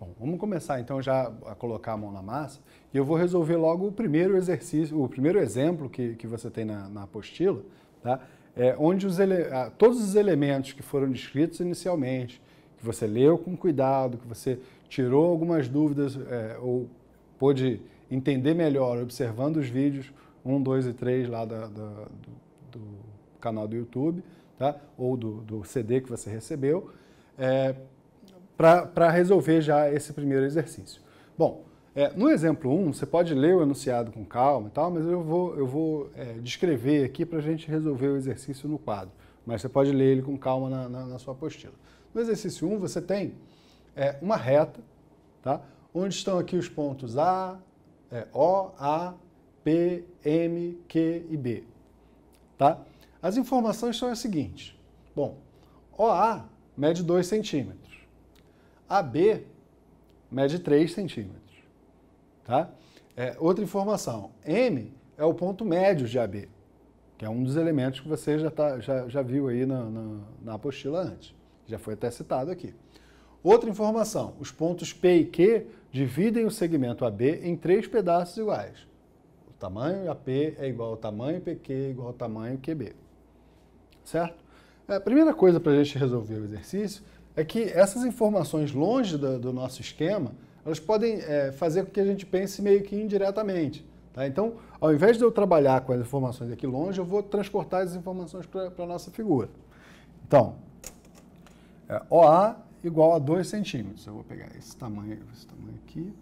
Bom, vamos começar então já a colocar a mão na massa e eu vou resolver logo o primeiro exercício, o primeiro exemplo que, que você tem na, na apostila, tá? É, onde os ele... todos os elementos que foram descritos inicialmente, que você leu com cuidado, que você tirou algumas dúvidas é, ou pôde entender melhor observando os vídeos 1, 2 e 3 lá da, da, do, do, canal do YouTube, tá? ou do, do CD que você recebeu, é, para resolver já esse primeiro exercício. Bom, é, no exemplo 1, um, você pode ler o enunciado com calma e tal, mas eu vou, eu vou é, descrever aqui para a gente resolver o exercício no quadro. Mas você pode ler ele com calma na, na, na sua apostila. No exercício 1, um, você tem é, uma reta, tá? onde estão aqui os pontos A, é, O, A, P, M, Q e B. Tá? As informações são as seguintes. Bom, OA mede 2 centímetros. AB mede 3 centímetros. Tá? É, outra informação, M é o ponto médio de AB, que é um dos elementos que você já, tá, já, já viu aí na, na, na apostila antes, já foi até citado aqui. Outra informação, os pontos P e Q dividem o segmento AB em três pedaços iguais. O tamanho AP é igual ao tamanho PQ é igual ao tamanho QB. Certo? É, a primeira coisa para a gente resolver o exercício é que essas informações longe do, do nosso esquema, elas podem é, fazer com que a gente pense meio que indiretamente. Tá? Então, ao invés de eu trabalhar com as informações aqui longe, eu vou transportar as informações para a nossa figura. Então, é, OA igual a 2 centímetros. Eu vou pegar esse tamanho, esse tamanho aqui,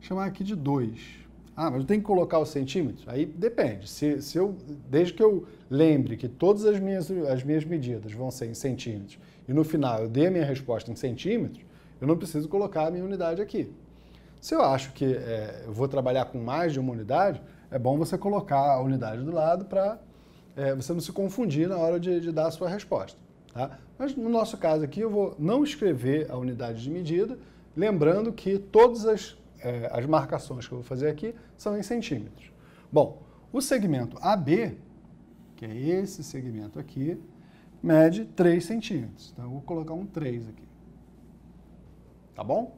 chamar aqui de 2. Ah, mas eu tenho que colocar os centímetros? Aí depende. Se, se eu, desde que eu lembre que todas as minhas, as minhas medidas vão ser em centímetros e no final eu dei a minha resposta em centímetros, eu não preciso colocar a minha unidade aqui. Se eu acho que é, eu vou trabalhar com mais de uma unidade, é bom você colocar a unidade do lado para é, você não se confundir na hora de, de dar a sua resposta. Tá? Mas no nosso caso aqui, eu vou não escrever a unidade de medida, lembrando que todas as é, as marcações que eu vou fazer aqui são em centímetros. Bom, o segmento AB, que é esse segmento aqui, mede 3 centímetros. Então, eu vou colocar um 3 aqui. Tá bom?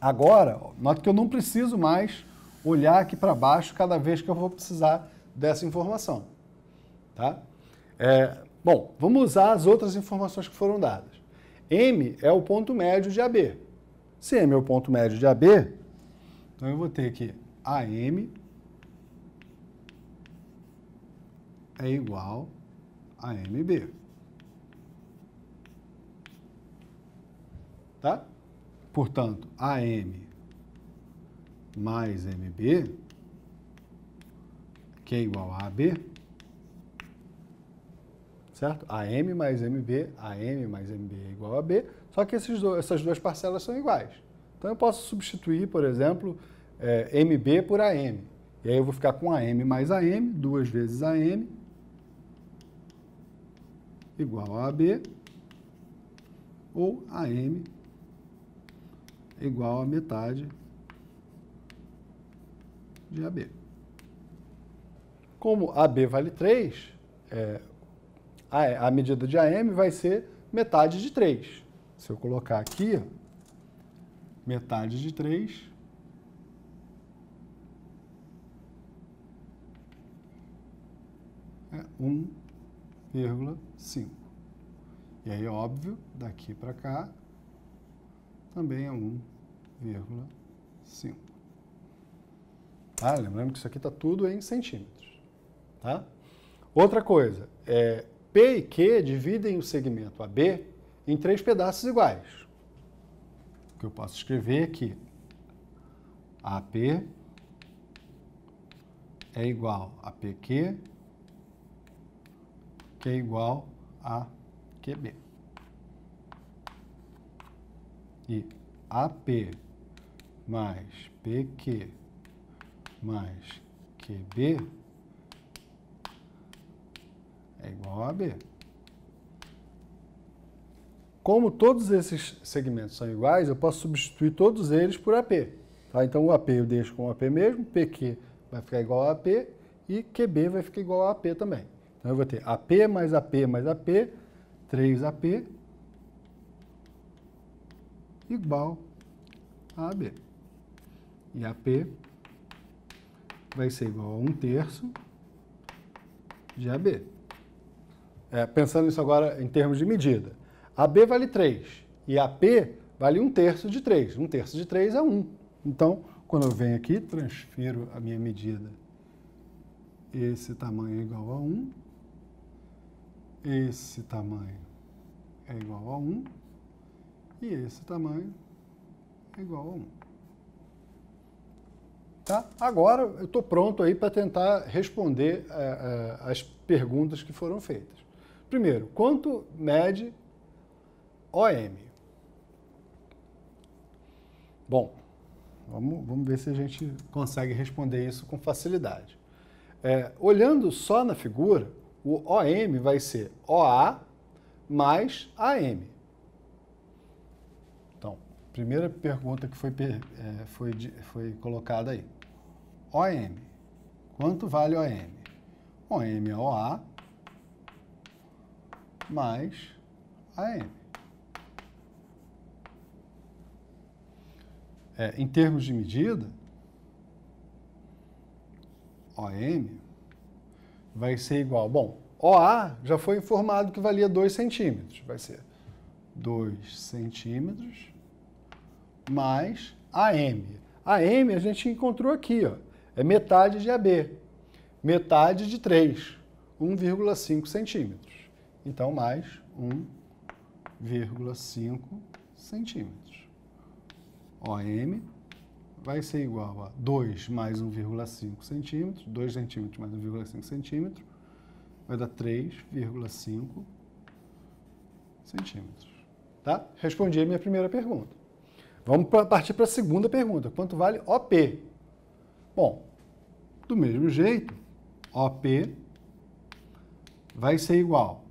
Agora, note que eu não preciso mais olhar aqui para baixo cada vez que eu vou precisar dessa informação. Tá? É, bom, vamos usar as outras informações que foram dadas. M é o ponto médio de AB. Se é o ponto médio de AB, então eu vou ter que AM é igual a MB. Tá? Portanto, AM mais MB, que é igual a AB, certo? AM mais MB, AM mais MB é igual a B só que essas duas parcelas são iguais. Então eu posso substituir, por exemplo, é, MB por AM. E aí eu vou ficar com AM mais AM, duas vezes AM, igual a AB, ou AM igual a metade de AB. Como AB vale 3, é, a, a medida de AM vai ser metade de 3. Se eu colocar aqui, metade de 3. É 1,5. E aí, óbvio, daqui para cá também é 1,5. Tá? Lembrando que isso aqui está tudo em centímetros. Tá? Outra coisa, é, P e Q dividem o segmento AB em três pedaços iguais. Que eu posso escrever aqui. É AP é igual a PQ, que é igual a QB. E AP mais PQ mais QB é igual a B. Como todos esses segmentos são iguais, eu posso substituir todos eles por AP. Tá? Então o AP eu deixo com o AP mesmo, PQ vai ficar igual a AP e QB vai ficar igual a AP também. Então eu vou ter AP mais AP mais AP, 3AP igual a AB. E AP vai ser igual a 1 terço de AB. É, pensando isso agora em termos de medida. AB vale 3 e AP vale 1 terço de 3. 1 terço de 3 é 1. Então, quando eu venho aqui, transfiro a minha medida. Esse tamanho é igual a 1. Esse tamanho é igual a 1. E esse tamanho é igual a 1. Tá? Agora eu estou pronto aí para tentar responder é, é, as perguntas que foram feitas. Primeiro, quanto mede OM. Bom, vamos, vamos ver se a gente consegue responder isso com facilidade. É, olhando só na figura, o OM vai ser OA mais AM. Então, primeira pergunta que foi, é, foi, foi colocada aí. OM. Quanto vale OM? OM é OA mais AM. é, em termos de medida, OM vai ser igual. Bom, OA já foi informado que valia 2 centímetros. Vai ser 2 centímetros mais AM. AM a gente encontrou aqui, ó, é metade de AB, metade de 3, 1,5 centímetros. Então, mais 1,5 centímetros. OM vai ser igual a 2 mais 1,5 centímetros, 2 centímetros mais 1,5 centímetros vai dar 3,5 centímetros. Tá? Respondi a minha primeira pergunta. Vamos partir para a segunda pergunta. Quanto vale OP? Bom, do mesmo jeito, OP vai ser igual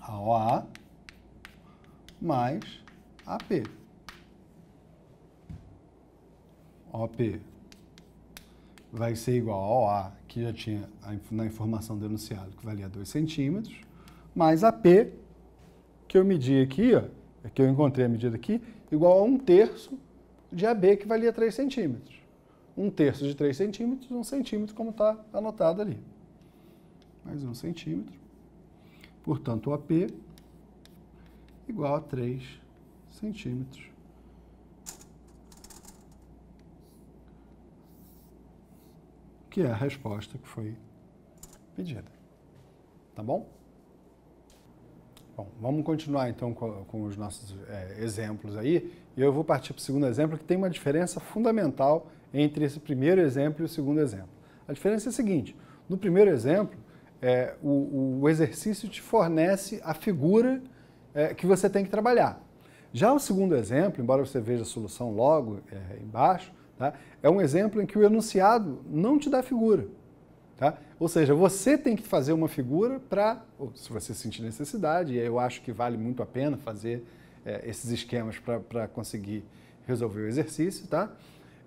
a OA mais AP. OP vai ser igual ao A, que já tinha na informação denunciada, que valia 2 centímetros, mais a P, que eu medi aqui, ó, é que eu encontrei a medida aqui, igual a 1 um terço de AB, que valia 3 centímetros. 1 um terço de 3 centímetros, 1 um centímetro, como está anotado ali. Mais 1 centímetro. Portanto, o AP igual a 3 centímetros que é a resposta que foi pedida. Tá bom? Bom, vamos continuar então com, os nossos é, exemplos aí. E eu vou partir para o segundo exemplo, que tem uma diferença fundamental entre esse primeiro exemplo e o segundo exemplo. A diferença é a seguinte: no primeiro exemplo, é, o, o, exercício te fornece a figura é, que você tem que trabalhar. Já o segundo exemplo, embora você veja a solução logo é, embaixo, Tá? É um exemplo em que o enunciado não te dá figura. Tá? Ou seja, você tem que fazer uma figura para, se você sentir necessidade, e eu acho que vale muito a pena fazer é, esses esquemas para conseguir resolver o exercício, tá?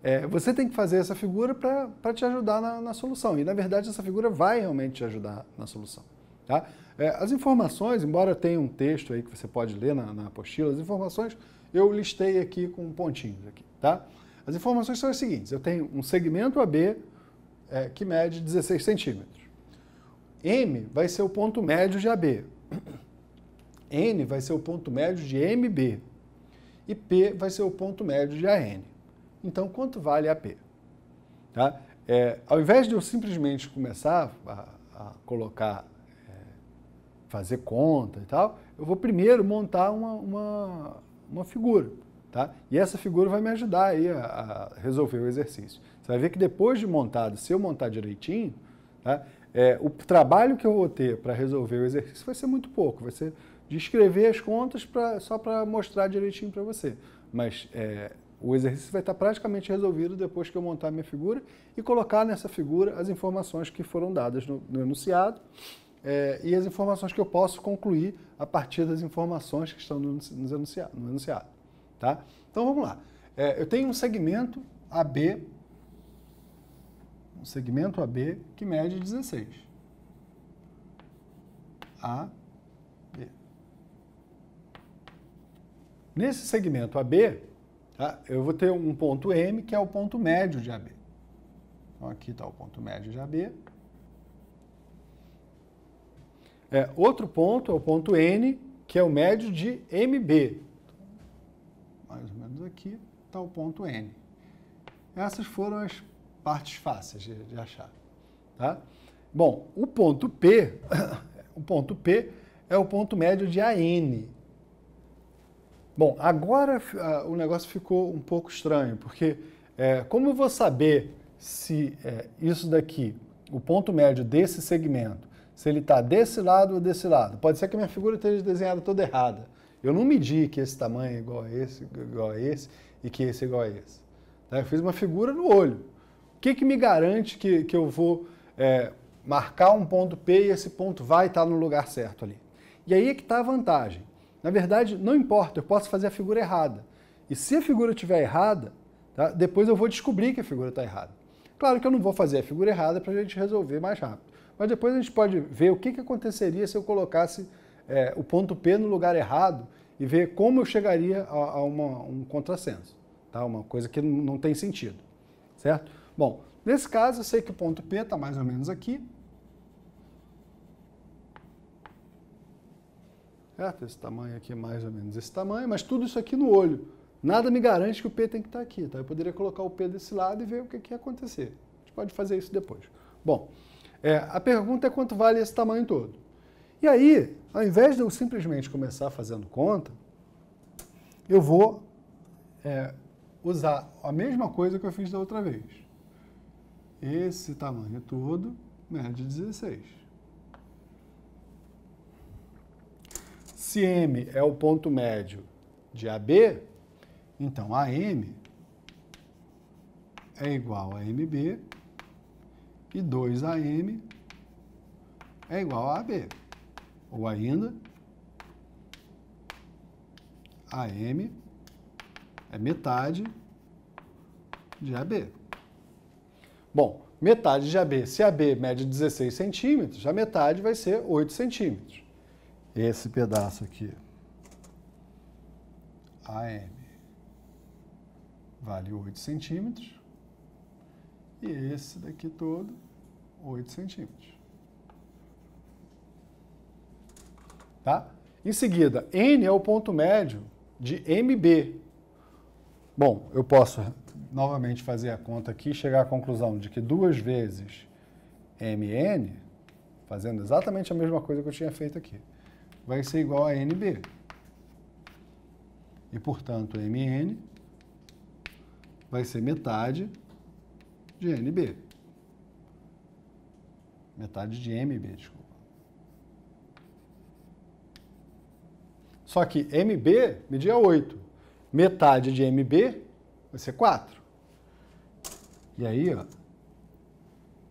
É, você tem que fazer essa figura para te ajudar na, na, solução. E, na verdade, essa figura vai realmente te ajudar na solução. Tá? É, as informações, embora tenha um texto aí que você pode ler na, na apostila, as informações eu listei aqui com pontinhos aqui, tá? As informações são as seguintes: eu tenho um segmento AB é, que mede 16 centímetros. M vai ser o ponto médio de AB. N vai ser o ponto médio de MB. E P vai ser o ponto médio de AN. Então, quanto vale AP? Tá? É, ao invés de eu simplesmente começar a, a colocar, é, fazer conta e tal, eu vou primeiro montar uma, uma, uma figura. Tá? E essa figura vai me ajudar aí a, a, resolver o exercício. Você vai ver que depois de montado, se eu montar direitinho, tá? é, o trabalho que eu vou ter para resolver o exercício vai ser muito pouco, vai ser de escrever as contas pra, só para mostrar direitinho para você. Mas é, o exercício vai estar praticamente resolvido depois que eu montar a minha figura e colocar nessa figura as informações que foram dadas no, no enunciado é, e as informações que eu posso concluir a partir das informações que estão no, no enunciado. No enunciado. Tá? Então vamos lá. É, eu tenho um segmento AB, um segmento AB que mede 16. Nesse segmento AB, tá? eu vou ter um ponto M que é o ponto médio de AB. Então aqui está o ponto médio de AB. É, outro ponto é o ponto N, que é o médio de MB mais ou menos aqui, está o ponto N. Essas foram as partes fáceis de, de achar. Tá? Bom, o ponto P, o ponto P é o ponto médio de AN. Bom, agora ah, o negócio ficou um pouco estranho, porque é, como eu vou saber se é, isso daqui, o ponto médio desse segmento, se ele está desse lado ou desse lado? Pode ser que a minha figura esteja desenhada toda errada. Eu não medi que esse tamanho é igual a esse, igual a esse, e que esse é igual a esse. Tá? Eu fiz uma figura no olho. O que, que me garante que, que eu vou é, marcar um ponto P e esse ponto vai estar no lugar certo ali? E aí é que está a vantagem. Na verdade, não importa, eu posso fazer a figura errada. E se a figura estiver errada, tá? depois eu vou descobrir que a figura está errada. Claro que eu não vou fazer a figura errada para a gente resolver mais rápido. Mas depois a gente pode ver o que, que aconteceria se eu colocasse é, o ponto P no lugar errado e ver como eu chegaria a, a uma, um contrassenso, tá? uma coisa que não tem sentido, certo? Bom, nesse caso eu sei que o ponto P está mais ou menos aqui, certo? Esse tamanho aqui é mais ou menos esse tamanho, mas tudo isso aqui no olho. Nada me garante que o P tem que estar tá aqui, tá? Eu poderia colocar o P desse lado e ver o que, que ia acontecer. A gente pode fazer isso depois. Bom, é, a pergunta é quanto vale esse tamanho todo. E aí, ao invés de eu simplesmente começar fazendo conta, eu vou é, usar a mesma coisa que eu fiz da outra vez. Esse tamanho todo mede 16. Se M é o ponto médio de AB, então AM é igual a MB e 2AM é igual a AB ou ainda AM é metade de AB. Bom, metade de AB, se AB mede 16 centímetros, a metade vai ser 8 centímetros. Esse pedaço aqui, AM, vale 8 centímetros. E esse daqui todo, 8 centímetros. Tá? Em seguida, N é o ponto médio de MB. Bom, eu posso novamente fazer a conta aqui e chegar à conclusão de que duas vezes MN, fazendo exatamente a mesma coisa que eu tinha feito aqui, vai ser igual a NB. E, portanto, MN vai ser metade de NB. Metade de MB, desculpa. Só que MB media 8. Metade de MB vai ser 4. E aí, ó,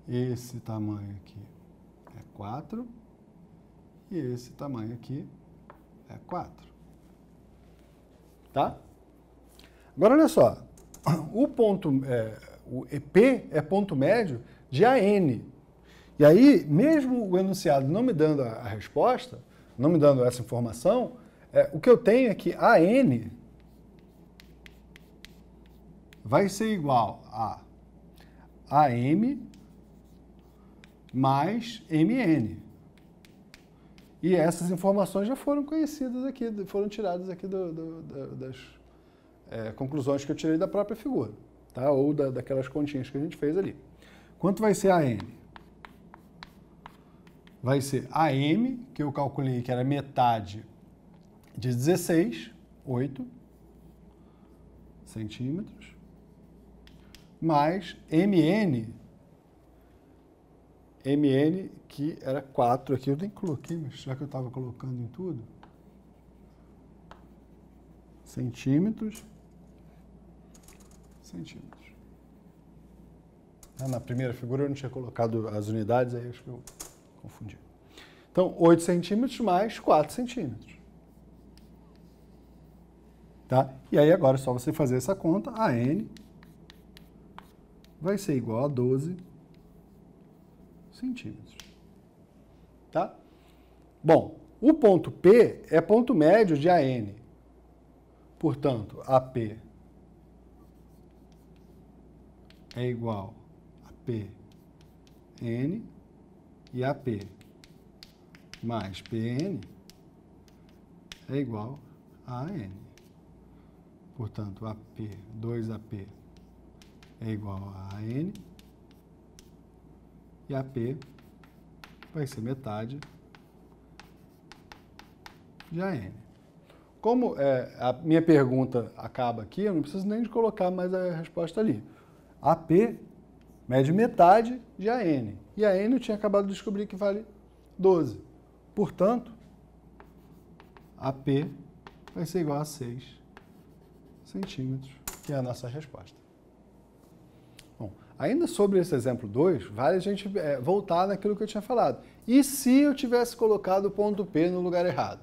esse tamanho aqui é 4 e esse tamanho aqui é 4. Tá? Agora, olha só. O ponto, é, o EP é ponto médio de AN. E aí, mesmo o enunciado não me dando a resposta, não me dando essa informação, é, o que eu tenho é que a n vai ser igual a AM mais MN. E essas informações já foram conhecidas aqui, foram tiradas aqui do, do, do, das é, conclusões que eu tirei da própria figura, tá? ou da, daquelas continhas que a gente fez ali. Quanto vai ser AN Vai ser AM, que eu calculei que era metade de 16, 8 centímetros, mais MN, MN que era 4 aqui, eu nem coloquei, mas já que eu estava colocando em tudo, centímetros, centímetros. Ah, na primeira figura eu não tinha colocado as unidades, aí acho que eu confundi. Então, 8 centímetros mais 4 centímetros. Tá? E aí agora é só você fazer essa conta, a n vai ser igual a 12 centímetros. Tá? Bom, o ponto P é ponto médio de AN. Portanto, AP é igual a PN e AP mais PN é igual a AN. Portanto, AP, 2AP é igual a AN. E AP vai ser metade de AN. Como é, a minha pergunta acaba aqui, eu não preciso nem de colocar mais a resposta ali. AP mede metade de AN. E AN eu tinha acabado de descobrir que vale 12. Portanto, AP vai ser igual a 6 centímetros, que é a nossa resposta. Bom, ainda sobre esse exemplo 2, vale a gente é, voltar naquilo que eu tinha falado. E se eu tivesse colocado o ponto P no lugar errado?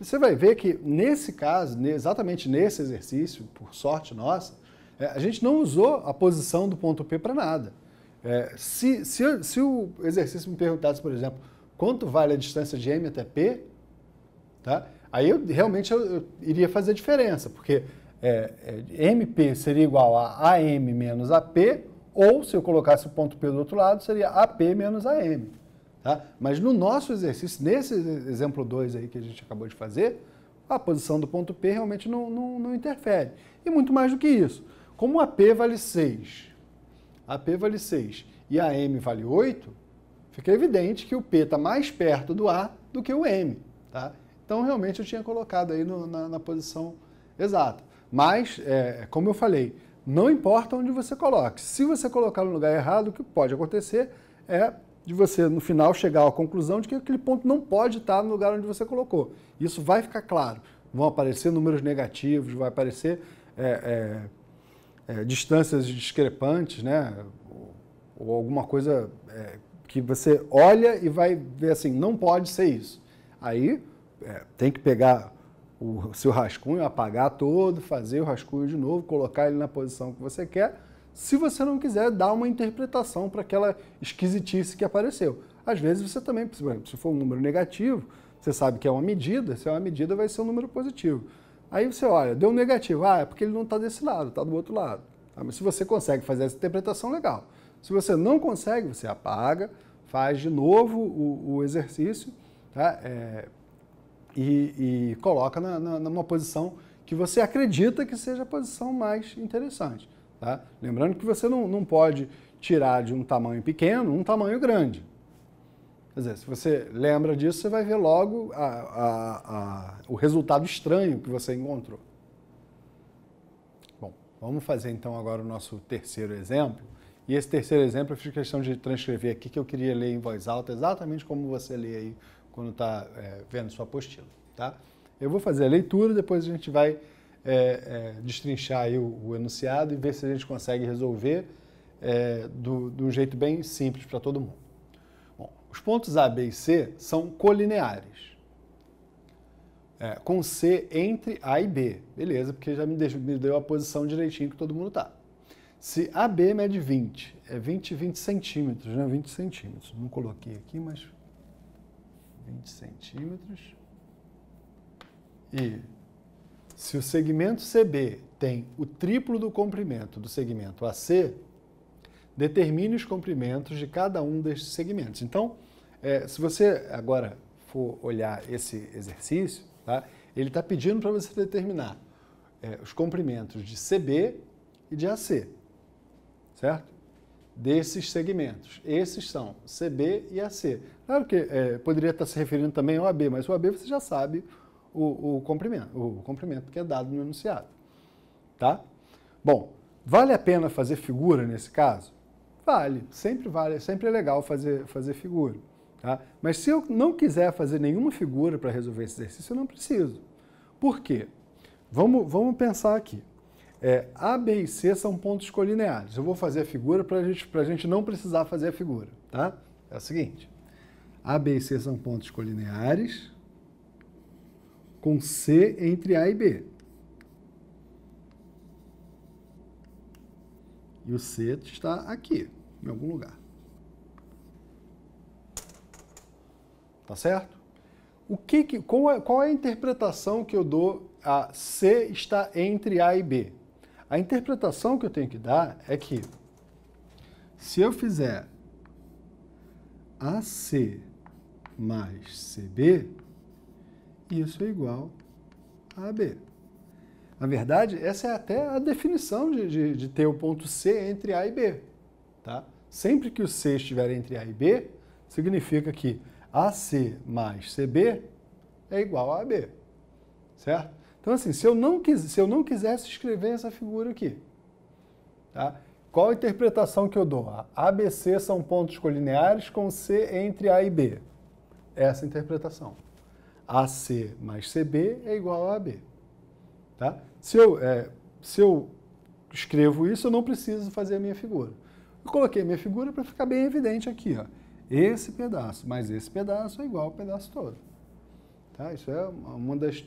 Você vai ver que nesse caso, exatamente nesse exercício, por sorte nossa, é, a gente não usou a posição do ponto P para nada. É, se, se, se o exercício me perguntasse, por exemplo, quanto vale a distância de M até P, tá? aí eu realmente eu, eu iria fazer diferença, porque é, é, MP seria igual a AM menos AP, ou se eu colocasse o ponto P do outro lado, seria AP menos AM. Tá? Mas no nosso exercício, nesse exemplo 2 aí que a gente acabou de fazer, a posição do ponto P realmente não, não, não interfere. E muito mais do que isso. Como AP vale 6, AP vale 6 e AM vale 8, fica evidente que o P está mais perto do A do que o M. Tá? Então, realmente, eu tinha colocado aí no, na, na posição exata. Mas, é, é, como eu falei, não importa onde você coloque. Se você colocar no lugar errado, o que pode acontecer é de você, no final, chegar à conclusão de que aquele ponto não pode estar no lugar onde você colocou. Isso vai ficar claro. Vão aparecer números negativos, vai aparecer é, é, é, distâncias discrepantes, né? Ou, ou alguma coisa é, que você olha e vai ver assim, não pode ser isso. Aí é, tem que pegar o seu rascunho, apagar todo, fazer o rascunho de novo, colocar ele na posição que você quer, se você não quiser dar uma interpretação para aquela esquisitice que apareceu. Às vezes você também, se for um número negativo, você sabe que é uma medida, se é uma medida vai ser um número positivo. Aí você olha, deu um negativo, ah, é porque ele não está desse lado, está do outro lado. Tá? Mas se você consegue fazer essa interpretação, legal. Se você não consegue, você apaga, faz de novo o, o exercício, tá? É, e, e coloca na, na, numa posição que você acredita que seja a posição mais interessante. Tá? Lembrando que você não, não pode tirar de um tamanho pequeno um tamanho grande. Quer dizer, se você lembra disso, você vai ver logo a, a, a, o resultado estranho que você encontrou. Bom, vamos fazer então agora o nosso terceiro exemplo. E esse terceiro exemplo eu fiz questão de transcrever aqui, que eu queria ler em voz alta, exatamente como você lê aí quando está é, vendo sua apostila. Tá? Eu vou fazer a leitura, depois a gente vai é, é, destrinchar o, o, enunciado e ver se a gente consegue resolver é, do, de um jeito bem simples para todo mundo. Bom, os pontos A, B e C são colineares. É, com C entre A e B. Beleza, porque já me, deixou, me deu a posição direitinho que todo mundo está. Se AB mede 20, é 20, 20 centímetros, né? 20 centímetros. Não coloquei aqui, mas 20 centímetros. E se o segmento CB tem o triplo do comprimento do segmento AC, determine os comprimentos de cada um destes segmentos. Então, é, se você agora for olhar esse exercício, tá? ele está pedindo para você determinar é, os comprimentos de CB e de AC, certo? desses segmentos. Esses são CB e AC. Claro que é, poderia estar se referindo também ao AB, mas o AB você já sabe o, o comprimento, o comprimento que é dado no enunciado. Tá? Bom, vale a pena fazer figura nesse caso? Vale, sempre vale, sempre é legal fazer, fazer figura. Tá? Mas se eu não quiser fazer nenhuma figura para resolver esse exercício, eu não preciso. Por quê? Vamos, vamos pensar aqui. É, a, B e C são pontos colineares. Eu vou fazer a figura para gente, a gente não precisar fazer a figura, tá? É o seguinte, A, B e C são pontos colineares com C entre A e B. E o C está aqui, em algum lugar. Tá certo? O que, que qual, é, qual é a interpretação que eu dou a C está entre A e B? A interpretação que eu tenho que dar é que se eu fizer AC mais CB, isso é igual a AB. Na verdade, essa é até a definição de, de, de, ter o ponto C entre A e B. Tá? Sempre que o C estiver entre A e B, significa que AC mais CB é igual a AB, certo? Então, assim, se eu não, quis, se eu não quisesse escrever essa figura aqui, tá? qual a interpretação que eu dou? A, a, B, C são pontos colineares com C entre A e B. Essa é interpretação. AC mais CB é igual a AB. Tá? Se, eu, é, se eu escrevo isso, eu não preciso fazer a minha figura. Eu coloquei a minha figura para ficar bem evidente aqui. Ó. Esse pedaço mais esse pedaço é igual ao pedaço todo. Tá? Isso é uma das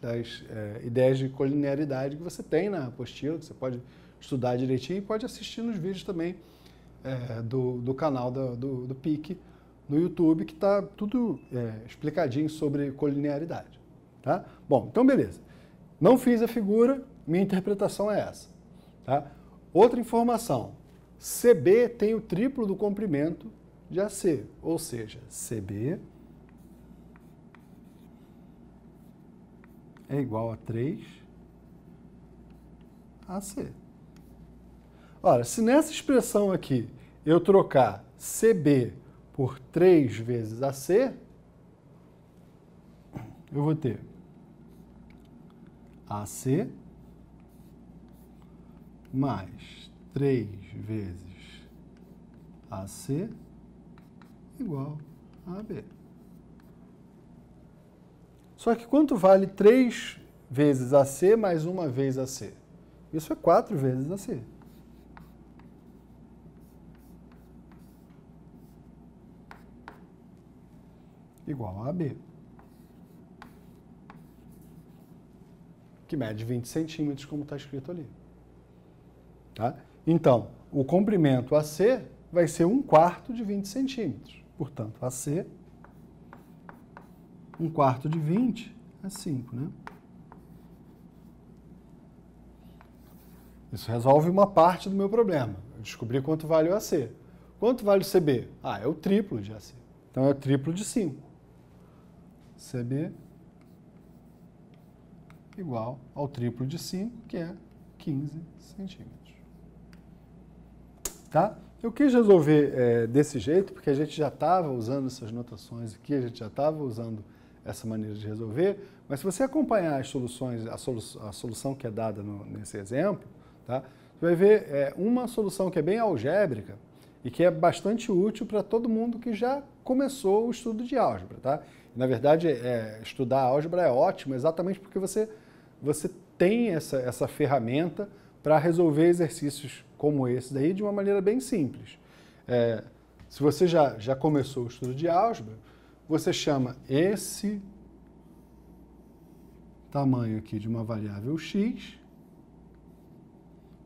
das é, ideias de colinearidade que você tem na apostila, que você pode estudar direitinho e pode assistir nos vídeos também é, do, do, canal do, do PIC no YouTube, que está tudo é, explicadinho sobre colinearidade. Tá? Bom, então beleza. Não fiz a figura, minha interpretação é essa. Tá? Outra informação, CB tem o triplo do comprimento de AC, ou seja, CB é igual a 3 AC. Ora, se nessa expressão aqui eu trocar CB por 3 vezes AC, eu vou ter AC mais 3 vezes AC igual a AB. Só que quanto vale 3 vezes AC mais uma vez AC? Isso é 4 vezes AC. Igual a AB. Que mede 20 centímetros, como está escrito ali. Tá? Então, o comprimento AC vai ser 1 quarto de 20 centímetros. Portanto, AC um quarto de 20 é 5, né? Isso resolve uma parte do meu problema. Eu descobri quanto vale o AC. Quanto vale o CB? Ah, é o triplo de AC. Então é o triplo de 5. CB igual ao triplo de 5, que é 15 centímetros. Tá? Eu quis resolver é, desse jeito, porque a gente já estava usando essas notações aqui, a gente já estava usando essa maneira de resolver, mas se você acompanhar as soluções, a, solu a solução que é dada no, nesse exemplo, tá? você vai ver é, uma solução que é bem algébrica e que é bastante útil para todo mundo que já começou o estudo de álgebra. Tá? Na verdade, é, estudar álgebra é ótimo exatamente porque você, você tem essa, essa ferramenta para resolver exercícios como esse daí de uma maneira bem simples. É, se você já, já começou o estudo de álgebra, você chama esse tamanho aqui de uma variável x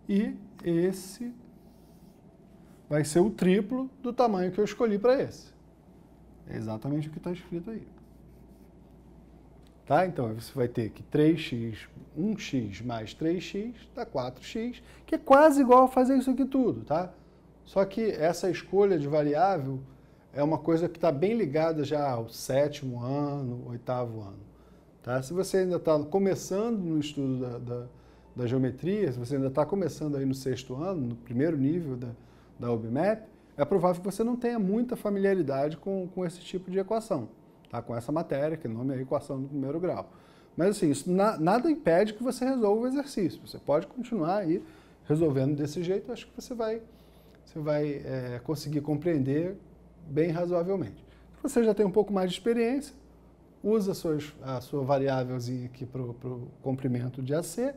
e esse vai ser o triplo do tamanho que eu escolhi para esse. É exatamente o que está escrito aí. Tá? Então, você vai ter que 3x, 1x mais 3x dá 4x, que é quase igual a fazer isso aqui tudo, tá? Só que essa escolha de variável é uma coisa que está bem ligada já ao sétimo ano, oitavo ano. Tá? Se você ainda está começando no estudo da, da, da, geometria, se você ainda está começando aí no sexto ano, no primeiro nível da, da OBMEP, é provável que você não tenha muita familiaridade com, com esse tipo de equação, tá? com essa matéria, que o nome é equação do primeiro grau. Mas assim, isso na, nada impede que você resolva o exercício. Você pode continuar aí resolvendo desse jeito, acho que você vai, você vai é, conseguir compreender bem razoavelmente. Você já tem um pouco mais de experiência, usa suas, a sua variávelzinha aqui para o comprimento de AC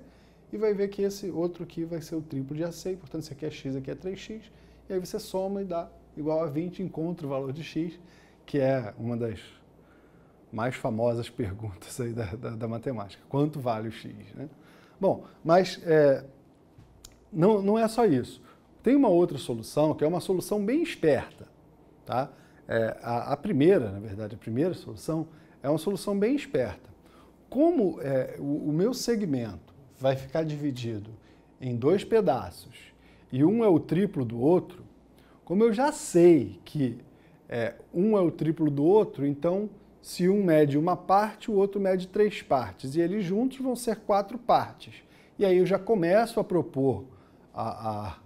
e vai ver que esse outro aqui vai ser o triplo de AC, portanto isso aqui é x, aqui é 3x, e aí você soma e dá igual a 20, encontra o valor de x, que é uma das mais famosas perguntas aí da, da, da matemática. Quanto vale o x? Né? Bom, mas é, não, não é só isso. Tem uma outra solução, que é uma solução bem esperta. Tá? É, a, a, primeira, na verdade, a primeira solução é uma solução bem esperta. Como é, o, o meu segmento vai ficar dividido em dois pedaços e um é o triplo do outro, como eu já sei que é, um é o triplo do outro, então se um mede uma parte, o outro mede três partes, e eles juntos vão ser quatro partes. E aí eu já começo a propor a, a,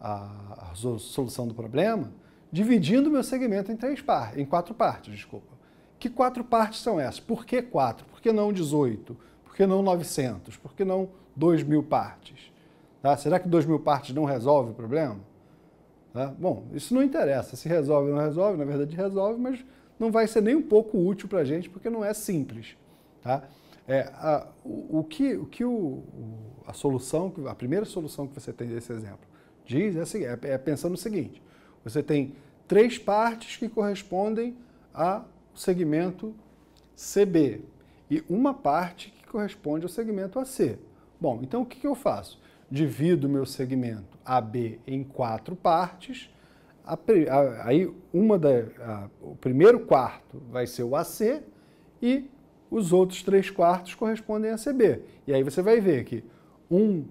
a, a solução do problema dividindo meu segmento em três par, em quatro partes, desculpa. Que quatro partes são essas? Por que quatro? Por que não 18? Por que não 900? Por que não 2 mil partes? Tá? Será que 2 mil partes não resolve o problema? Tá? Bom, isso não interessa. Se resolve ou não resolve, na verdade resolve, mas não vai ser nem um pouco útil para a gente, porque não é simples. Tá? É, a, o, o, que, o que o, a solução, a primeira solução que você tem desse exemplo diz é, é, é pensando no seguinte, você tem três partes que correspondem ao segmento CB e uma parte que corresponde ao segmento AC. Bom, então o que eu faço? Divido meu segmento AB em quatro partes. Aí uma da, a, o primeiro quarto vai ser o AC e os outros três quartos correspondem a CB. E aí você vai ver que um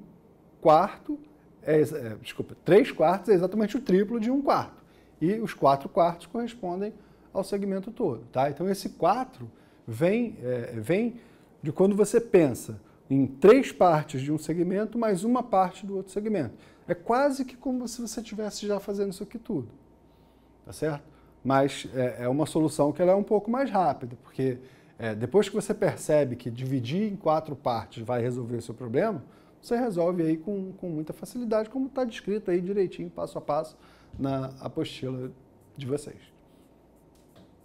quarto é, é, desculpa, 3 quartos é exatamente o triplo de um quarto. E os quatro quartos correspondem ao segmento todo. Tá? Então esse 4 vem, é, vem de quando você pensa em três partes de um segmento mais uma parte do outro segmento. É quase que como se você estivesse já fazendo isso aqui tudo. Tá certo? Mas é, é uma solução que ela é um pouco mais rápida, porque é, depois que você percebe que dividir em quatro partes vai resolver o seu problema, você resolve aí com, com muita facilidade, como está descrito aí direitinho, passo a passo, na apostila de vocês.